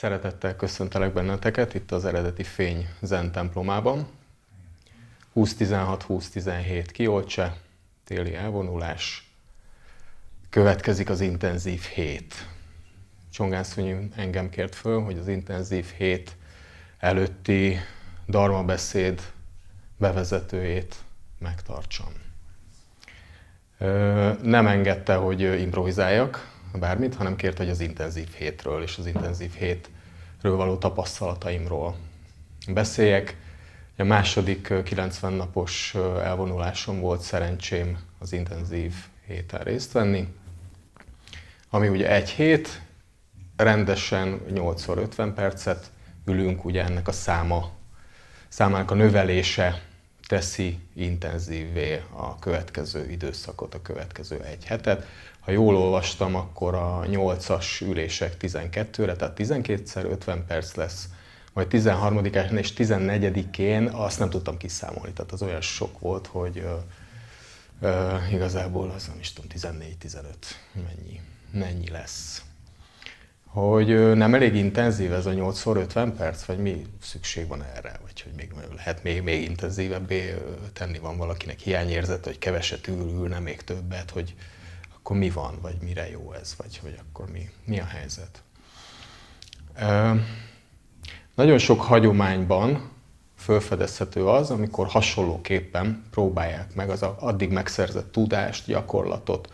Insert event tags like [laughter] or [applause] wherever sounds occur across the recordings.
Szeretettel köszöntelek benneteket itt az eredeti Fény Zen templomában. 2016-2017 kioltse, téli elvonulás, következik az intenzív hét. Csongászonyi engem kért föl, hogy az intenzív hét előtti darma beszéd bevezetőjét megtartsam. Nem engedte, hogy improvizáljak, bármit, hanem kért, hogy az intenzív hétről és az intenzív hétről való tapasztalataimról beszéljek. A második 90 napos elvonulásom volt szerencsém az intenzív héten részt venni, ami ugye egy hét, rendesen 8 50 percet ülünk, ugye ennek a száma, számának a növelése teszi intenzívvé a következő időszakot, a következő egy hetet. Ha jól olvastam, akkor a 8-as ülések 12-re, tehát 12-szer 50 perc lesz, majd 13-án és 14-én azt nem tudtam kiszámolni, tehát az olyan sok volt, hogy uh, uh, igazából az nem is tudom, 14-15 mennyi, mennyi lesz hogy nem elég intenzív ez a 8x50 perc, vagy mi szükség van erre, vagy hogy még lehet még, még intenzívebbé tenni, van valakinek hiányérzete, hogy keveset ül, ülne még többet, hogy akkor mi van, vagy mire jó ez, vagy hogy akkor mi, mi a helyzet. E, nagyon sok hagyományban felfedezhető az, amikor hasonlóképpen próbálják meg az addig megszerzett tudást, gyakorlatot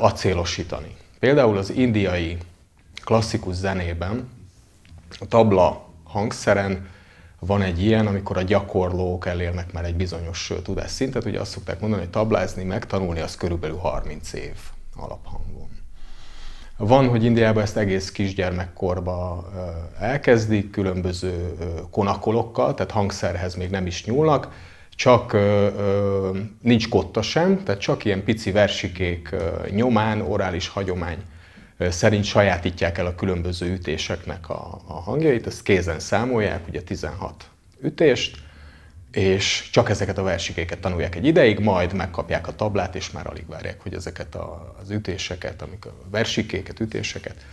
acélosítani. Például az indiai klasszikus zenében a tabla hangszeren van egy ilyen, amikor a gyakorlók elérnek már egy bizonyos szintet, ugye azt szokták mondani, hogy tablázni, megtanulni az körülbelül 30 év alaphangon. Van, hogy Indiában ezt egész kisgyermekkorba elkezdik, különböző konakolokkal, tehát hangszerhez még nem is nyúlnak, csak nincs kotta sem, tehát csak ilyen pici versikék nyomán, orális hagyomány szerint sajátítják el a különböző ütéseknek a, a hangjait, ezt kézen számolják, ugye 16 ütést, és csak ezeket a versikéket tanulják egy ideig, majd megkapják a tablát, és már alig várják, hogy ezeket a, az ütéseket, amik a versikéket, ütéseket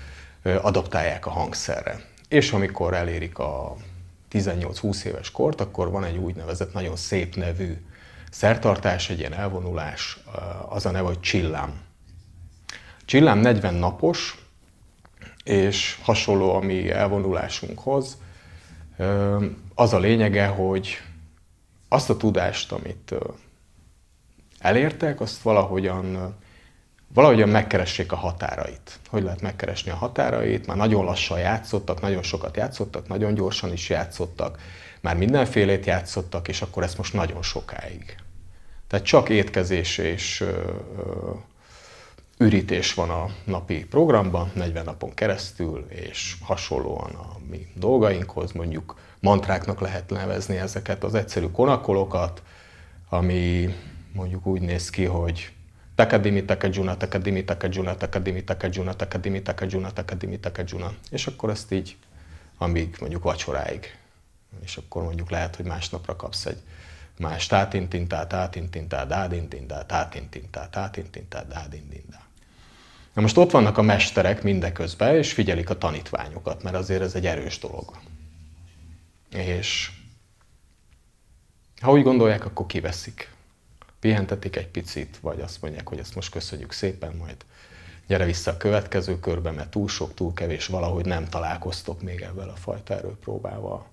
adaptálják a hangszerre. És amikor elérik a 18-20 éves kort, akkor van egy úgynevezett nagyon szép nevű szertartás, egy ilyen elvonulás, az a neve, hogy csillám. Csillám 40 napos, és hasonló a mi elvonulásunkhoz. Az a lényege, hogy azt a tudást, amit elértek, azt valahogyan, valahogyan megkeressék a határait. Hogy lehet megkeresni a határait? Már nagyon lassan játszottak, nagyon sokat játszottak, nagyon gyorsan is játszottak, már mindenfélét játszottak, és akkor ezt most nagyon sokáig. Tehát csak étkezés és ürítés van a napi programban, 40 napon keresztül, és hasonlóan a mi dolgainkhoz, mondjuk mantráknak lehet nevezni ezeket az egyszerű konakolokat, ami mondjuk úgy néz ki, hogy takadimi takadjuna, takadimi takadjuna, takadimi takadjuna, takadimi takadjuna, takadimi takadjuna És akkor ezt így, amíg mondjuk vacsoráig. És akkor mondjuk lehet, hogy másnapra kapsz egy más tátintintát, tátintintát, dádintintát, tátintintát, tátintintát, dádintintát. Na most ott vannak a mesterek mindeközben, és figyelik a tanítványokat, mert azért ez egy erős dolog. És ha úgy gondolják, akkor kiveszik. Pihentetik egy picit, vagy azt mondják, hogy ezt most köszönjük szépen, majd gyere vissza a következő körbe, mert túl sok, túl kevés, valahogy nem találkoztok még ebben a fajta erőpróbával.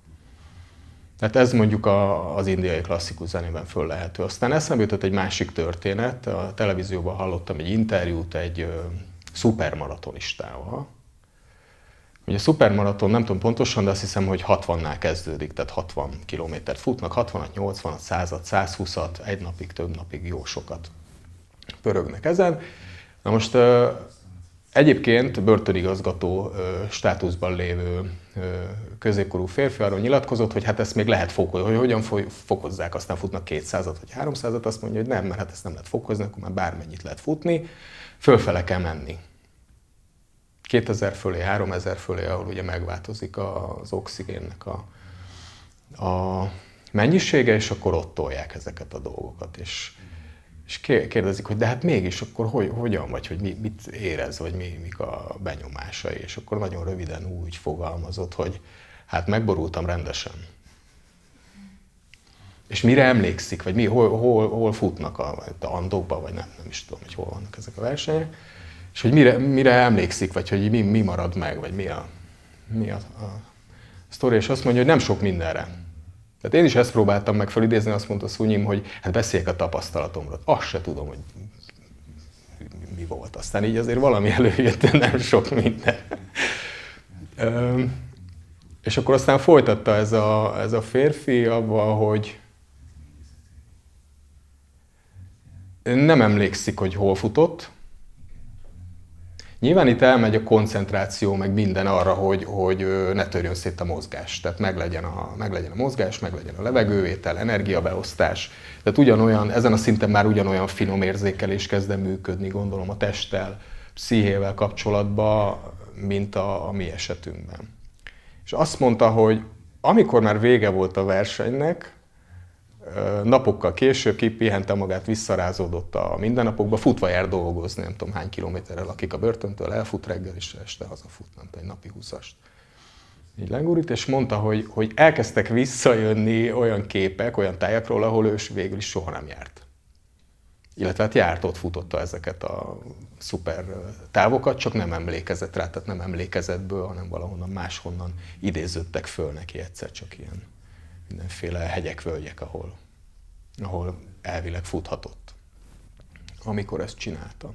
Tehát ez mondjuk a, az indiai klasszikus zenében föl lehető. Aztán eszembe jutott egy másik történet, a televízióban hallottam egy interjút egy szupermaratonistával. Ugye a szupermaraton nem tudom pontosan, de azt hiszem, hogy 60-nál kezdődik, tehát 60 kilométert futnak, 60-at, 80-at, 100-at, 120-at, egy napig, több napig jó sokat pörögnek ezen. Na most egyébként börtönigazgató státuszban lévő középkorú férfi arról nyilatkozott, hogy hát ezt még lehet fokozni, hogy hogyan fokozzák, aztán futnak 200-at vagy 300-at, azt mondja, hogy nem, mert hát ezt nem lehet fokozni, akkor már bármennyit lehet futni fölfele kell menni. 2000 fölé, 3000 fölé, ahol ugye megváltozik az oxigénnek a, a mennyisége, és akkor ott tolják ezeket a dolgokat. És, és kérdezik, hogy de hát mégis akkor hogy, hogyan vagy, hogy mit érez, vagy mi, mik a benyomásai. És akkor nagyon röviden úgy fogalmazott, hogy hát megborultam rendesen és mire emlékszik, vagy mi, hol, hol, hol futnak a, a andokba, vagy nem, nem is tudom, hogy hol vannak ezek a versenyek, és hogy mire, mire emlékszik, vagy hogy mi, mi marad meg, vagy mi a, mi a, a sztori, és azt mondja, hogy nem sok mindenre. Tehát én is ezt próbáltam meg felidézni, azt mondta Szunyim, hogy hát beszéljek a tapasztalatomról. Azt se tudom, hogy mi volt. Aztán így azért valami előjött, de nem sok minden. és akkor aztán folytatta ez a, ez a férfi abban, hogy, nem emlékszik, hogy hol futott. Nyilván itt elmegy a koncentráció, meg minden arra, hogy, hogy ne törjön szét a mozgás. Tehát meglegyen a, meglegyen a mozgás, meglegyen a levegővétel, energiabeosztás. Tehát ugyanolyan, ezen a szinten már ugyanolyan finom érzékelés kezd működni, gondolom, a testtel, pszichével kapcsolatban, mint a, a mi esetünkben. És azt mondta, hogy amikor már vége volt a versenynek, napokkal később kipihente magát, visszarázódott a mindennapokba, futva jár dolgozni, nem tudom hány kilométerrel lakik a börtöntől, elfut reggel és este hazafut, nem tudom, egy napi húszast. Így lengurít, és mondta, hogy, hogy elkezdtek visszajönni olyan képek, olyan tájakról, ahol ős végül is soha nem járt. Illetve hát járt, ott futotta ezeket a szuper távokat, csak nem emlékezett rá, tehát nem emlékezettből, hanem valahonnan máshonnan idéződtek föl neki egyszer csak ilyen mindenféle hegyek, völgyek, ahol, ahol elvileg futhatott, amikor ezt csinálta.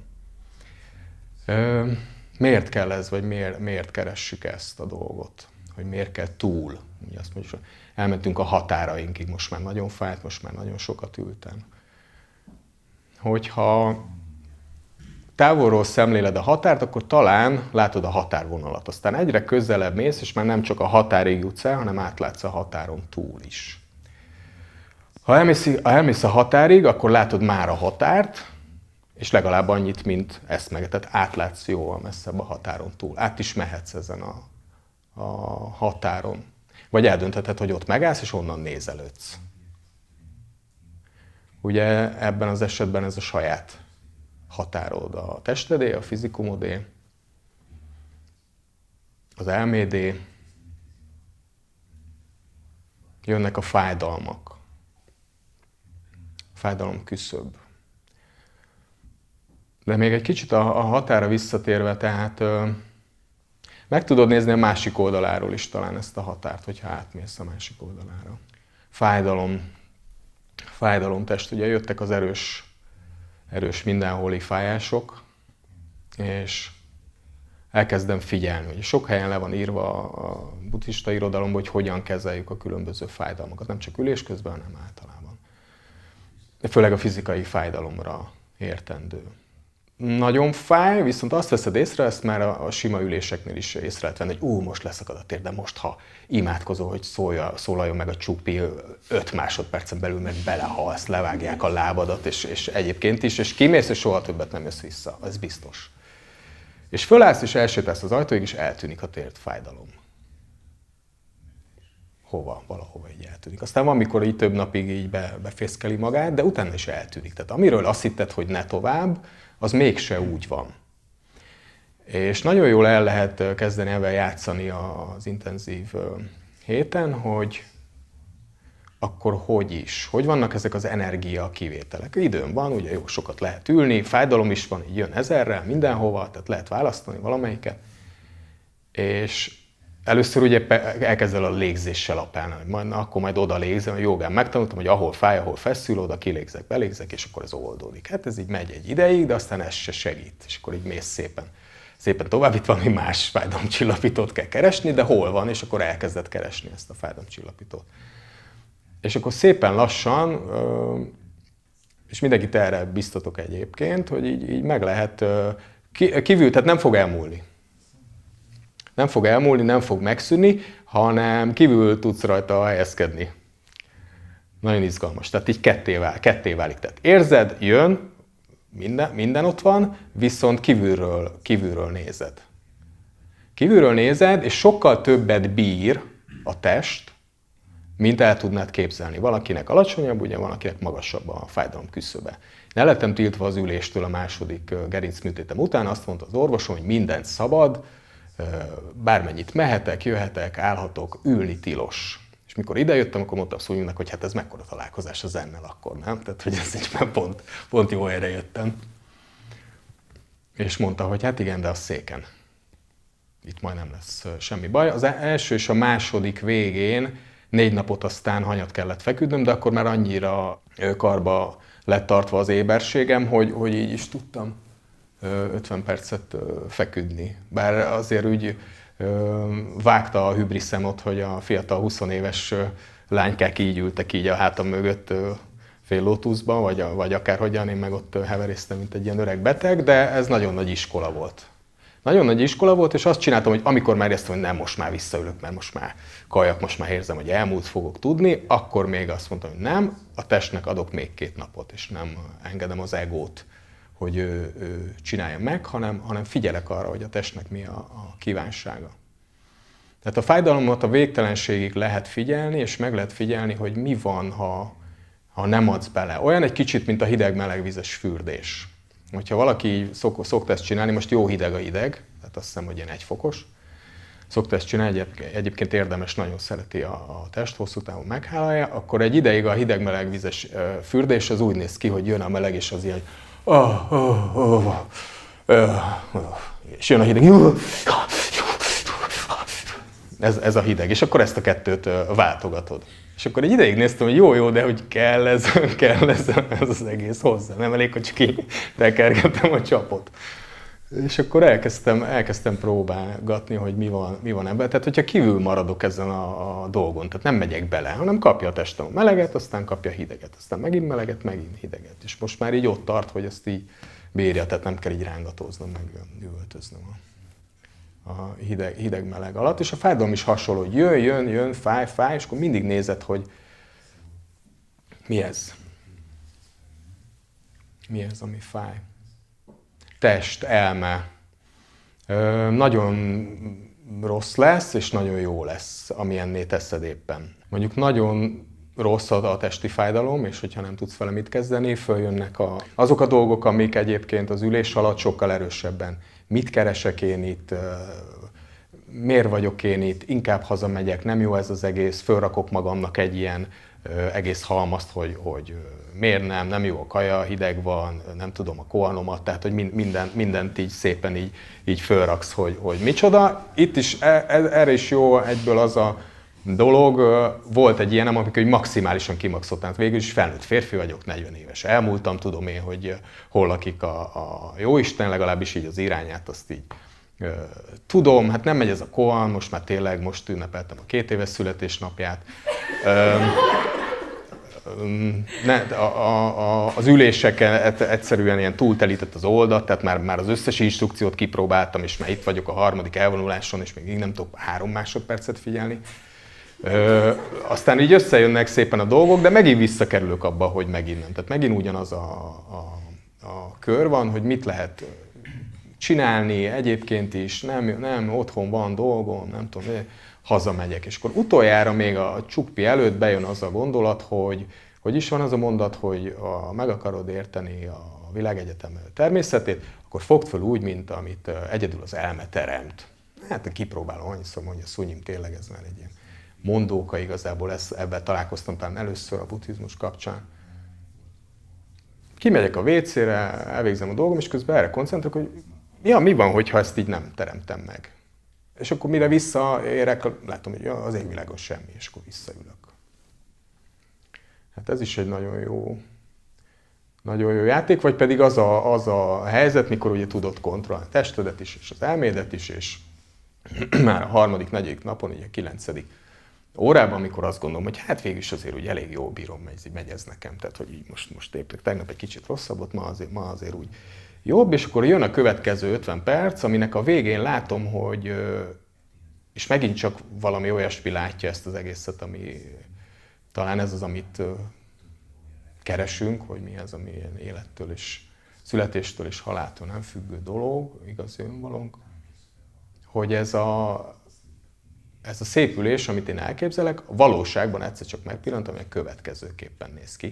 Ö, miért kell ez, vagy miért, miért keressük ezt a dolgot? Hogy miért kell túl? Ugye azt mondjuk, elmentünk a határainkig, most már nagyon fájt, most már nagyon sokat ültem. Hogyha távolról szemléled a határt, akkor talán látod a határvonalat. Aztán egyre közelebb mész, és már nem csak a határig jutsz el, hanem átlátsz a határon túl is. Ha elmész, ha elmész a határig, akkor látod már a határt, és legalább annyit, mint ezt meg. Tehát átlátsz jóval messzebb a határon túl. Át is mehetsz ezen a, a határon. Vagy eldöntheted, hogy ott megállsz, és onnan nézelődsz. Ugye ebben az esetben ez a saját határod a testedé, a fizikumodé, az elmédé, jönnek a fájdalmak, fájdalom küszöbb. De még egy kicsit a, határa visszatérve, tehát meg tudod nézni a másik oldaláról is talán ezt a határt, hogyha átmész a másik oldalára. Fájdalom, test, ugye jöttek az erős erős mindenholi fájások, és elkezdem figyelni. Ugye sok helyen le van írva a buddhista irodalomban, hogy hogyan kezeljük a különböző fájdalmakat, nem csak ülés közben, hanem általában. De főleg a fizikai fájdalomra értendő nagyon fáj, viszont azt veszed észre, ezt már a, a sima üléseknél is észre lehet venni, hogy ú, most leszakad a tér, de most ha imádkozol, hogy szólja, szólaljon meg a csupi, 5 másodpercen belül mert belehalsz, levágják a lábadat, és, és egyébként is, és kimész, és soha többet nem jössz vissza, ez biztos. És fölállsz, és elsétálsz az ajtóig, és eltűnik a tért fájdalom. Hova, valahova így eltűnik. Aztán van, amikor így több napig így be, befészkeli magát, de utána is eltűnik. Tehát amiről azt hitted, hogy ne tovább, az mégse úgy van. És nagyon jól el lehet kezdeni ebben játszani az intenzív héten, hogy akkor hogy is? Hogy vannak ezek az energia kivételek? időn van, ugye jó sokat lehet ülni, fájdalom is van, így jön ezerrel, mindenhova, tehát lehet választani valamelyiket. És Először ugye el a légzéssel apelni, majd, na, akkor majd oda légzem, hogy jogán megtanultam, hogy ahol fáj, ahol feszül, oda kilégzek, belégzek, és akkor ez oldódik. Hát ez így megy egy ideig, de aztán ez se segít, és akkor így mész szépen. Szépen tovább, itt valami más fájdalomcsillapítót kell keresni, de hol van, és akkor elkezded keresni ezt a fájdalomcsillapítót. És akkor szépen lassan, és mindenkit erre biztatok egyébként, hogy így, így meg lehet kívül, tehát nem fog elmúlni nem fog elmúlni, nem fog megszűnni, hanem kívül tudsz rajta helyezkedni. Nagyon izgalmas. Tehát így ketté, vál, ketté válik. Tehát érzed, jön, minden, minden ott van, viszont kívülről, kívülről nézed. Kívülről nézed, és sokkal többet bír a test, mint el tudnád képzelni. Valakinek alacsonyabb, ugye valakinek magasabb a fájdalom küszöbe. Ne lettem tiltva az üléstől a második gerincműtétem után, azt mondta az orvosom, hogy mindent szabad, bármennyit mehetek, jöhetek, állhatok, ülni tilos. És mikor idejöttem, akkor mondtam Szúnyunknak, hogy hát ez mekkora találkozás a zennel akkor, nem? Tehát, hogy ez így már pont, pont jó erre jöttem. És mondta, hogy hát igen, de a széken. Itt majd nem lesz semmi baj. Az e- első és a második végén négy napot aztán hanyat kellett feküdnöm, de akkor már annyira karba lett tartva az éberségem, hogy, hogy így is tudtam 50 percet feküdni. Bár azért úgy vágta a hübriszemot, hogy a fiatal 20 éves lánykák így ültek így a hátam mögött fél lótuszban, vagy, vagy akárhogyan, én meg ott heverésztem, mint egy ilyen öreg beteg, de ez nagyon nagy iskola volt. Nagyon nagy iskola volt, és azt csináltam, hogy amikor már ezt, hogy nem, most már visszaülök, mert most már kajak, most már érzem, hogy elmúlt fogok tudni, akkor még azt mondtam, hogy nem, a testnek adok még két napot, és nem engedem az egót hogy ő, ő csinálja meg, hanem, hanem figyelek arra, hogy a testnek mi a, a kívánsága. Tehát a fájdalomot a végtelenségig lehet figyelni, és meg lehet figyelni, hogy mi van, ha, ha nem adsz bele. Olyan egy kicsit, mint a hideg-melegvizes fürdés. Hogyha valaki szok, szokta ezt csinálni, most jó hideg a hideg, tehát azt hiszem, hogy ilyen egyfokos, szokta ezt csinálni, egyébként érdemes, nagyon szereti a, a test, hosszú távon meghálálja, akkor egy ideig a hideg-melegvizes fürdés az úgy néz ki, hogy jön a meleg, és az ilyen és jön a hideg. Ez, ez a hideg. És akkor ezt a kettőt váltogatod. És akkor egy ideig néztem, hogy jó-jó, de hogy kell ez, [laughs] kell ez, ez az egész hozzá. Nem elég, hogy csak így tekergettem a csapot. És akkor elkezdtem, elkezdtem próbálgatni, hogy mi van, mi van ebben. Tehát, hogyha kívül maradok ezen a, a dolgon, tehát nem megyek bele, hanem kapja a testem a meleget, aztán kapja a hideget, aztán megint meleget, megint hideget. És most már így ott tart, hogy ezt így bírja, tehát nem kell így rángatóznom, meg üvöltöznöm a, a hideg, hideg meleg alatt. És a fájdalom is hasonló, hogy jön, jön, jön, fáj, fáj, és akkor mindig nézed, hogy mi ez. Mi ez, ami fáj test, elme nagyon rossz lesz, és nagyon jó lesz, amilyenné teszed éppen. Mondjuk nagyon rossz a testi fájdalom, és hogyha nem tudsz vele mit kezdeni, följönnek a, azok a dolgok, amik egyébként az ülés alatt sokkal erősebben. Mit keresek én itt, miért vagyok én itt, inkább hazamegyek, nem jó ez az egész, fölrakok magamnak egy ilyen egész halmazt, hogy, hogy miért nem, nem jó a kaja, hideg van, nem tudom a kohanomat, tehát hogy minden, mindent így szépen így, így fölraksz, hogy, hogy micsoda. Itt is, e, e, erre is jó egyből az a dolog, volt egy ilyen, amikor maximálisan kimaxoltam, tehát végül is felnőtt férfi vagyok, 40 éves elmúltam, tudom én, hogy hol lakik a, a jóisten, legalábbis így az irányát azt így tudom, hát nem megy ez a koan, most már tényleg most ünnepeltem a két éves születésnapját ne, a, a, az üléseken e, egyszerűen ilyen túltelített az oldat, tehát már, már az összes instrukciót kipróbáltam, és már itt vagyok a harmadik elvonuláson, és még nem tudok három másodpercet figyelni. Ö, aztán így összejönnek szépen a dolgok, de megint visszakerülök abba, hogy megint nem. Tehát megint ugyanaz a, a, a kör van, hogy mit lehet csinálni egyébként is, nem, nem otthon van dolgom, nem tudom hazamegyek. És akkor utoljára még a csukpi előtt bejön az a gondolat, hogy, hogy is van az a mondat, hogy a, meg akarod érteni a világegyetem természetét, akkor fogd fel úgy, mint amit egyedül az elme teremt. Hát kipróbálom, annyiszor mondja Szunyim, tényleg ez már egy ilyen mondóka igazából, ezt, ebben találkoztam talán először a buddhizmus kapcsán. Kimegyek a WC-re, elvégzem a dolgom, és közben erre koncentrálok, hogy ja, mi van, hogyha ezt így nem teremtem meg. És akkor mire visszaérek, látom, hogy az égvilágon semmi, és akkor visszaülök. Hát ez is egy nagyon jó, nagyon jó játék, vagy pedig az a, az a helyzet, mikor ugye tudod kontrollálni a testedet is, és az elmédet is, és [clears throat] már a harmadik, negyedik napon, ugye a kilencedik órában, amikor azt gondolom, hogy hát végül is azért úgy elég jó bírom, megy, megy ez nekem, tehát hogy így most, most épp tegnap egy kicsit volt, ma azért, ma azért úgy jobb, és akkor jön a következő 50 perc, aminek a végén látom, hogy és megint csak valami olyasmi látja ezt az egészet, ami talán ez az, amit keresünk, hogy mi az, ami ilyen élettől és születéstől és haláltól nem függő dolog, igaz önvalónk, hogy ez a, ez a szépülés, amit én elképzelek, a valóságban egyszer csak megpillantam, hogy következőképpen néz ki.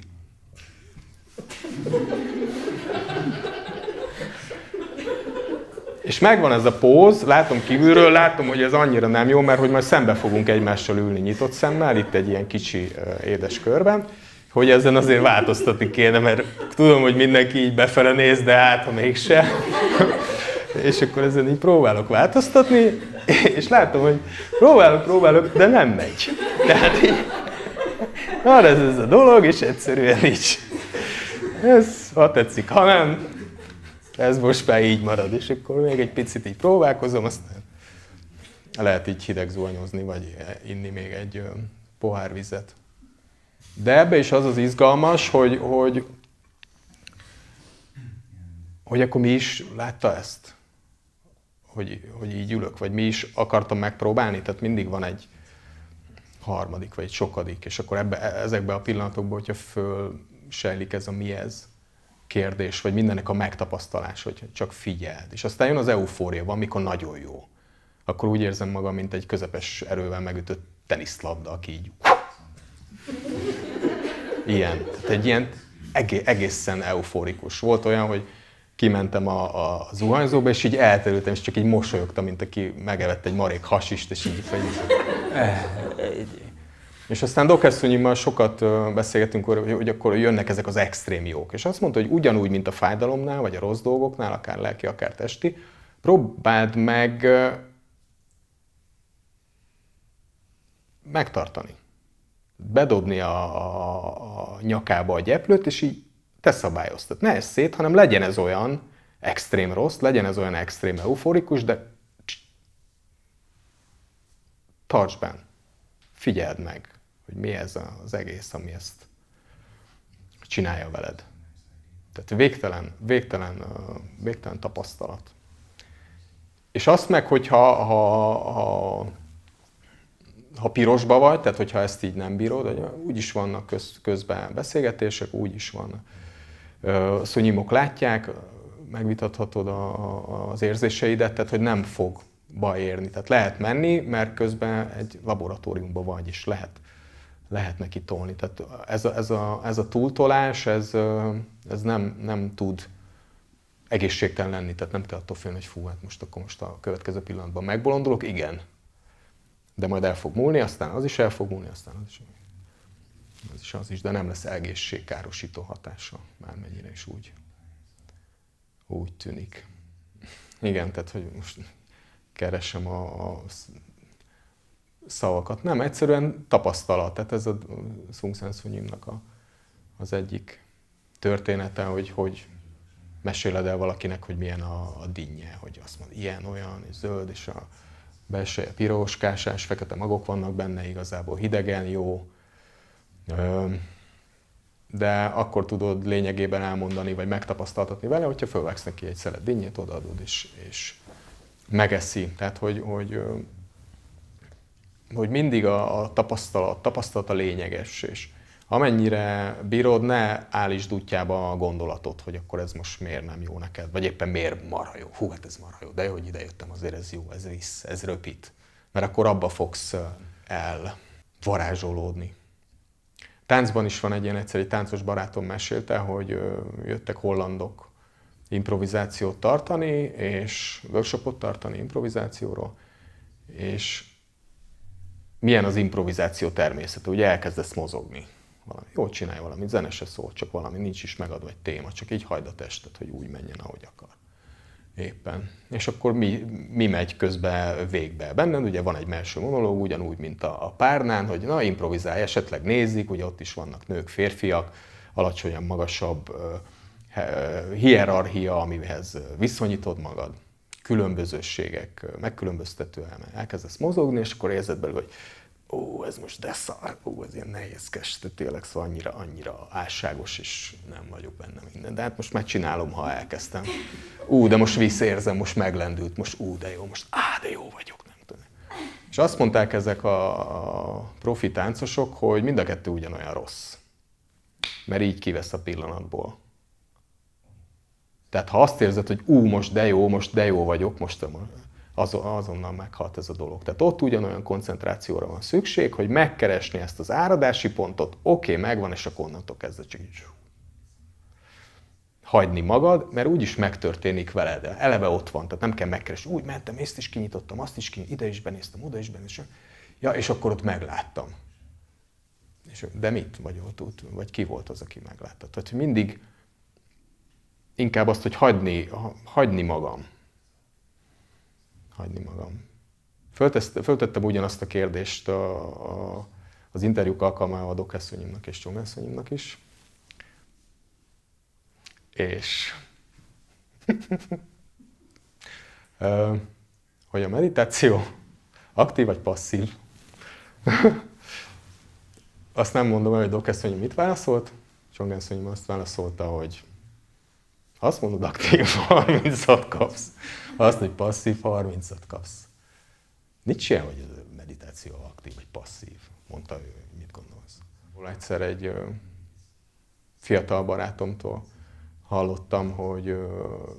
És megvan ez a póz, látom kívülről, látom, hogy ez annyira nem jó, mert hogy majd szembe fogunk egymással ülni nyitott szemmel, itt egy ilyen kicsi édes körben, hogy ezen azért változtatni kéne, mert tudom, hogy mindenki így befele néz, de hát, ha mégse. [laughs] és akkor ezen így próbálok változtatni, és látom, hogy próbálok, próbálok, de nem megy. Tehát így, na, ez, ez a dolog, és egyszerűen így. Ez, ha tetszik, ha nem, ez most már így marad, és akkor még egy picit így próbálkozom, aztán lehet így hideg zuhanyozni, vagy inni még egy pohár vizet. De ebbe is az az izgalmas, hogy, hogy, hogy akkor mi is látta ezt, hogy, hogy így ülök, vagy mi is akartam megpróbálni, tehát mindig van egy harmadik, vagy egy sokadik, és akkor ebbe, ezekben a pillanatokban, hogyha föl sejlik ez a mi ez, kérdés, vagy mindennek a megtapasztalás, hogy csak figyeld. És aztán jön az eufória, van, amikor nagyon jó. Akkor úgy érzem magam, mint egy közepes erővel megütött teniszlabda, aki így... Ilyen. Tehát egy ilyen egészen euforikus. Volt olyan, hogy kimentem a, a zuhanyzóba, és így elterültem, és csak így mosolyogtam, mint aki megevett egy marék hasist, és így... Hogy... Eh, és aztán Dokerszonyimmal sokat beszélgetünk, hogy akkor jönnek ezek az extrém jók. És azt mondta, hogy ugyanúgy, mint a fájdalomnál, vagy a rossz dolgoknál, akár lelki, akár testi, próbáld meg megtartani. Bedobni a, a, a nyakába a gyeplőt, és így te szabályoztat. Ne ez szét, hanem legyen ez olyan extrém rossz, legyen ez olyan extrém euforikus, de tarts benn, figyeld meg, hogy mi ez az egész, ami ezt csinálja veled. Tehát végtelen, végtelen, végtelen tapasztalat. És azt meg, hogyha ha, ha, ha pirosba vagy, tehát hogyha ezt így nem bírod, hogy úgy is vannak köz, közben beszélgetések, úgy is van. Szonyimok látják, megvitathatod a, a, az érzéseidet, tehát hogy nem fog baj érni. Tehát lehet menni, mert közben egy laboratóriumban vagy, és lehet lehet neki tolni. Tehát ez a, ez a, ez a túltolás, ez, ez nem, nem tud egészségtelen lenni, tehát nem kell attól félni, hogy fú, hát most akkor most a következő pillanatban megbolondulok, igen. De majd el fog múlni, aztán az is el fog múlni, aztán az is. Az is az is, de nem lesz egészségkárosító hatása, már mennyire is úgy, úgy tűnik. Igen, tehát hogy most keresem a, a szavakat. Nem, egyszerűen tapasztalat. Tehát ez a Sung San a, az egyik története, hogy hogy meséled el valakinek, hogy milyen a, a dinnye, hogy azt mond, ilyen, olyan, és zöld, és a belseje kásás, fekete magok vannak benne, igazából hidegen jó. Ö, de akkor tudod lényegében elmondani, vagy megtapasztaltatni vele, hogyha fölvágsz neki egy szelet dinnyét, odaadod, és, és megeszi. Tehát, hogy, hogy hogy mindig a, a tapasztalat, a lényeges, és amennyire bírod, ne állítsd útjába a gondolatot, hogy akkor ez most miért nem jó neked, vagy éppen miért marha jó. Hú, hát ez marha jó, de jó, hogy ide jöttem, azért ez jó, ez visz, ez röpít. Mert akkor abba fogsz varázsolódni. Táncban is van egy ilyen egyszerű táncos barátom mesélte, hogy jöttek hollandok improvizációt tartani, és workshopot tartani improvizációról, és milyen az improvizáció természete, ugye elkezdesz mozogni. Valami jól csinálj valamit, zene se szól, csak valami nincs is megadva egy téma, csak így hajd a testet, hogy úgy menjen, ahogy akar. Éppen. És akkor mi, mi megy közben végbe? Benned ugye van egy melső monológ, ugyanúgy, mint a, a párnán, hogy na, improvizálj, esetleg nézik, ugye ott is vannak nők, férfiak, alacsonyabb, magasabb hierarchia, amihez viszonyítod magad különbözőségek megkülönböztetően elkezdesz mozogni, és akkor érzed belőle, hogy ó, ez most de szar, ó, ez ilyen nehézkes, de tényleg szóval annyira, annyira álságos, és nem vagyok benne minden. De hát most csinálom, ha elkezdtem. Ú, de most visszérzem, most meglendült, most ú, de jó, most á, de jó vagyok, nem tudom. És azt mondták ezek a profi táncosok, hogy mind a kettő ugyanolyan rossz. Mert így kivesz a pillanatból. Tehát ha azt érzed, hogy ú, most de jó, most de jó vagyok, most azonnal meghalt ez a dolog. Tehát ott ugyanolyan koncentrációra van szükség, hogy megkeresni ezt az áradási pontot, oké, okay, megvan, és akkor onnantól kezdve csak így hagyni magad, mert úgyis megtörténik veled. Eleve ott van, tehát nem kell megkeresni. Úgy mentem, ezt is kinyitottam, azt is kinyitottam, ide is benéztem, oda is benéztem. Ja, és akkor ott megláttam. És, de mit? Vagy, ott, vagy ki volt az, aki meglátta? Tehát mindig inkább azt, hogy hagyni, hagyni magam. Hagyni magam. Föltesz, föltettem ugyanazt a kérdést a, a, az interjúk alkalmával Dokeszonyimnak és Csungászonyimnak is. És... [laughs] hogy a meditáció aktív vagy passzív? [laughs] azt nem mondom el, hogy Dokeszonyim mit válaszolt. Csongászonyim azt válaszolta, hogy ha azt mondod, aktív 30-at kapsz, ha azt mondod, passzív 30-at kapsz. Mit csinál, hogy ez a meditáció aktív vagy passzív? Mondta ő, mit gondolsz? Egyszer egy fiatal barátomtól hallottam, hogy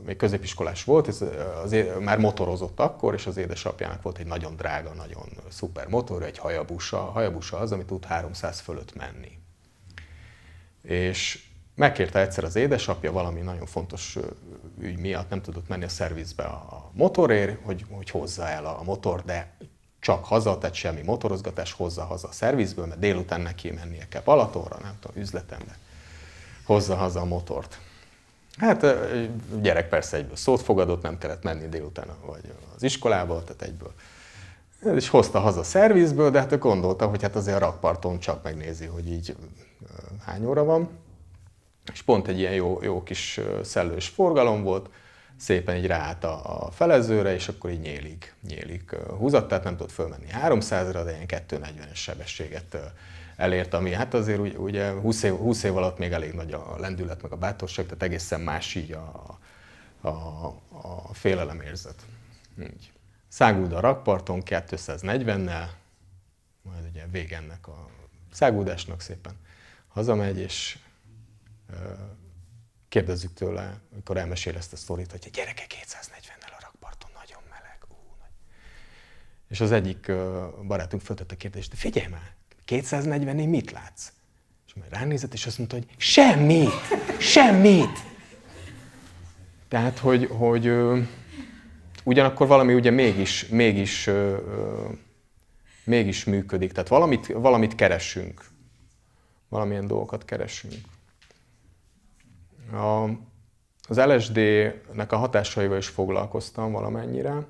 még középiskolás volt, és az, már motorozott akkor, és az édesapjának volt egy nagyon drága, nagyon szuper motor, egy hajabusa. A hajabusa az, ami tud 300 fölött menni. És Megkérte egyszer az édesapja, valami nagyon fontos ügy miatt nem tudott menni a szervizbe a motorért, hogy, hogy hozza el a motor, de csak haza, tehát semmi motorozgatás, hozza haza a szervizből, mert délután neki mennie kell Balatonra, nem tudom, üzletembe, hozza haza a motort. Hát a gyerek persze egyből szót fogadott, nem kellett menni délután vagy az iskolába, tehát egyből. És hozta haza a szervizből, de hát ő gondolta, hogy hát azért a rakparton csak megnézi, hogy így hány óra van. És pont egy ilyen jó, jó kis szellős forgalom volt, szépen így ráállt a, a felezőre, és akkor így nyélik, nyélik húzott, tehát nem tudott fölmenni 300-ra, de ilyen 240-es sebességet elért, ami hát azért úgy, ugye 20 év, 20 év alatt még elég nagy a lendület, meg a bátorság, tehát egészen más így a, a, a félelemérzet. Így. Száguld a rakparton 240-nel, majd ugye ennek a száguldásnak szépen hazamegy, és Kérdezzük tőle, amikor elmesél ezt a sztorit, hogy a gyereke 240-nel a rakparton nagyon meleg. Ú, nagy. És az egyik barátunk föltött a kérdést, de figyelj már, 240-nél mit látsz? És majd ránézett, és azt mondta, hogy semmit, semmit. Tehát, hogy, hogy ö, ugyanakkor valami ugye mégis, mégis, ö, ö, mégis működik. Tehát valamit, valamit keresünk. Valamilyen dolgokat keresünk. A, az LSD-nek a hatásaival is foglalkoztam valamennyire,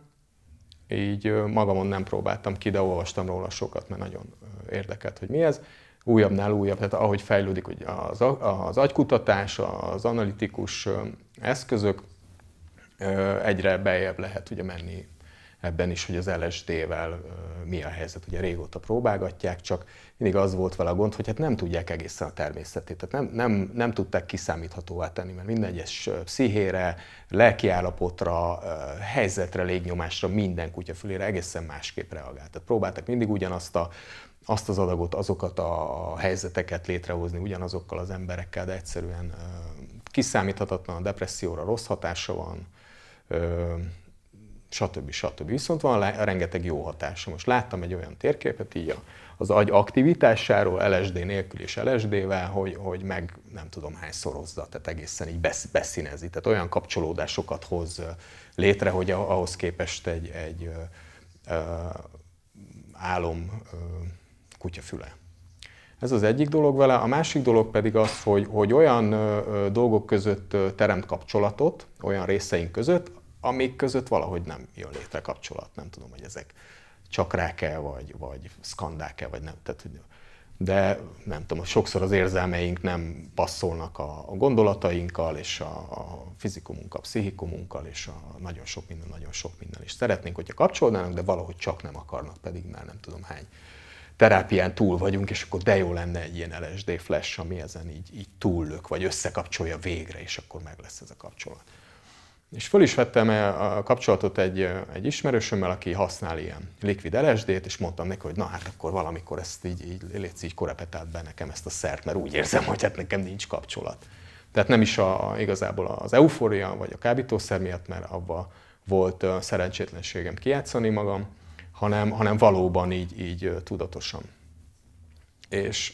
így magamon nem próbáltam ki, de olvastam róla sokat, mert nagyon érdekelt, hogy mi ez. Újabbnál újabb, tehát ahogy fejlődik ugye az, az agykutatás, az analitikus eszközök, egyre beljebb lehet ugye menni ebben is, hogy az LSD-vel mi a helyzet. Ugye régóta próbálgatják, csak mindig az volt vele a gond, hogy hát nem tudják egészen a természetét. Tehát nem, nem, nem tudták kiszámíthatóvá tenni, mert minden egyes pszichére, lelkiállapotra, helyzetre, légnyomásra, minden fülére egészen másképp reagált. Tehát próbáltak mindig ugyanazt a azt az adagot, azokat a helyzeteket létrehozni ugyanazokkal az emberekkel, de egyszerűen kiszámíthatatlan a depresszióra rossz hatása van, stb. stb. Viszont van rengeteg jó hatása. Most láttam egy olyan térképet így az agy aktivitásáról, LSD nélkül és LSD-vel, hogy, hogy meg nem tudom hány szorozza, tehát egészen így beszínezi. Tehát olyan kapcsolódásokat hoz létre, hogy ahhoz képest egy, egy ö, ö, álom ö, kutyafüle. Ez az egyik dolog vele. A másik dolog pedig az, hogy, hogy olyan ö, dolgok között teremt kapcsolatot, olyan részeink között, amik között valahogy nem jön létre kapcsolat. Nem tudom, hogy ezek rá kell vagy, vagy szkandák kell vagy nem. Tehát, de nem tudom, sokszor az érzelmeink nem passzolnak a, gondolatainkkal, és a, fizikumunkkal, a pszichikumunkkal, és a nagyon sok minden, nagyon sok minden. is szeretnénk, hogyha kapcsolnának, de valahogy csak nem akarnak, pedig már nem tudom hány terápián túl vagyunk, és akkor de jó lenne egy ilyen LSD flash, ami ezen így, így túllök, vagy összekapcsolja végre, és akkor meg lesz ez a kapcsolat. És föl is vettem eh, a kapcsolatot egy, eh, egy ismerősömmel, aki használ ilyen likvid LSD-t, és mondtam neki, hogy na hát akkor valamikor ezt így, így létsz, így korepetált be nekem ezt a szert, mert úgy érzem, hogy hát nekem nincs kapcsolat. Tehát nem is a, igazából az eufória vagy a kábítószer miatt, mert abba volt eh, szerencsétlenségem kijátszani magam, hanem, hanem valóban így, így tudatosan. És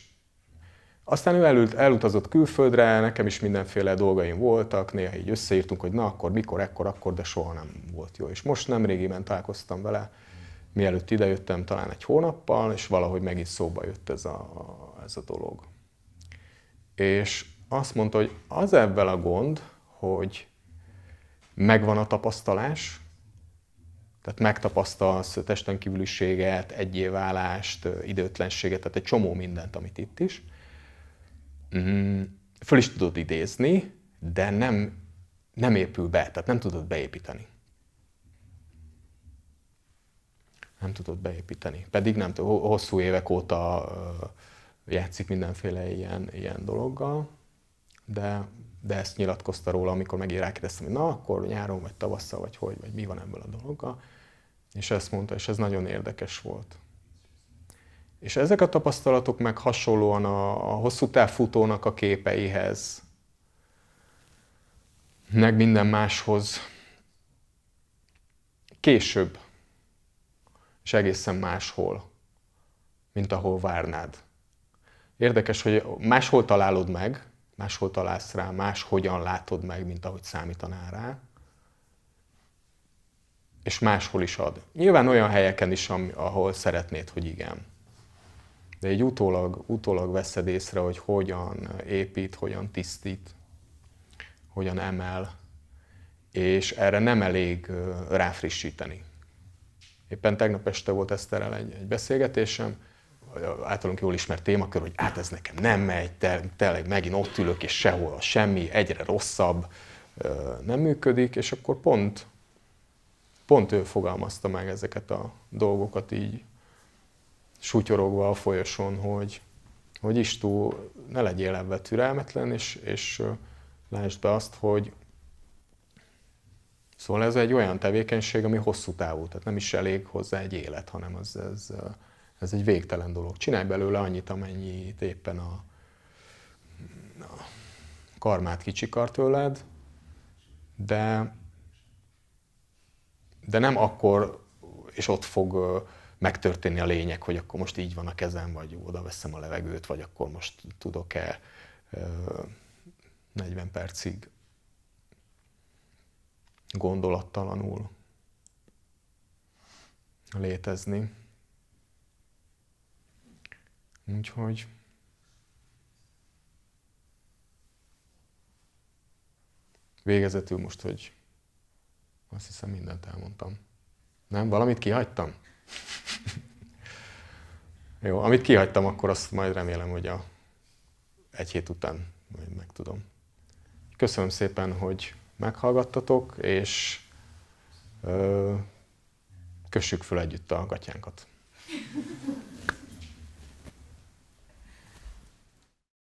aztán ő elült, elutazott külföldre, nekem is mindenféle dolgaim voltak, néha így összeírtunk, hogy na akkor, mikor, ekkor, akkor, de soha nem volt jó. És most nem régiben találkoztam vele, mielőtt idejöttem, talán egy hónappal, és valahogy megint szóba jött ez a, ez a dolog. És azt mondta, hogy az ebben a gond, hogy megvan a tapasztalás, tehát megtapasztalsz testen kívüliséget, egyéválást, időtlenséget, tehát egy csomó mindent, amit itt is, mm, föl is tudod idézni, de nem, nem épül be, tehát nem tudod beépíteni. Nem tudod beépíteni. Pedig nem hosszú évek óta játszik mindenféle ilyen, ilyen dologgal, de, de ezt nyilatkozta róla, amikor megint rákérdeztem, hogy na, akkor nyáron, vagy tavasszal, vagy hogy, vagy mi van ebből a dologgal. És ezt mondta, és ez nagyon érdekes volt. És ezek a tapasztalatok meg hasonlóan a, a hosszú távfutónak a képeihez, meg minden máshoz később, és egészen máshol, mint ahol várnád. Érdekes, hogy máshol találod meg, máshol találsz rá, máshogyan látod meg, mint ahogy számítanál rá, és máshol is ad. Nyilván olyan helyeken is, ahol szeretnéd, hogy igen de egy utólag, utólag veszed észre, hogy hogyan épít, hogyan tisztít, hogyan emel, és erre nem elég ráfrissíteni. Éppen tegnap este volt Eszterrel egy, egy beszélgetésem, általunk jól ismert témakör, hogy hát ez nekem nem megy, tényleg megint ott ülök, és sehol a semmi, egyre rosszabb, nem működik, és akkor pont, pont ő fogalmazta meg ezeket a dolgokat így sutyorogva a folyosón, hogy, hogy Istú, ne legyél ebbe türelmetlen, és, és lásd be azt, hogy szóval ez egy olyan tevékenység, ami hosszú távú, tehát nem is elég hozzá egy élet, hanem az, ez, ez egy végtelen dolog. Csinálj belőle annyit, amennyit éppen a, a karmát kicsikar tőled, de, de nem akkor, és ott fog megtörténni a lényeg, hogy akkor most így van a kezem, vagy oda veszem a levegőt, vagy akkor most tudok-e 40 percig gondolattalanul létezni. Úgyhogy végezetül most, hogy azt hiszem mindent elmondtam. Nem? Valamit kihagytam? Jó, amit kihagytam, akkor azt majd remélem, hogy a egy hét után majd megtudom. Köszönöm szépen, hogy meghallgattatok, és ö, kössük föl együtt a gatyánkat.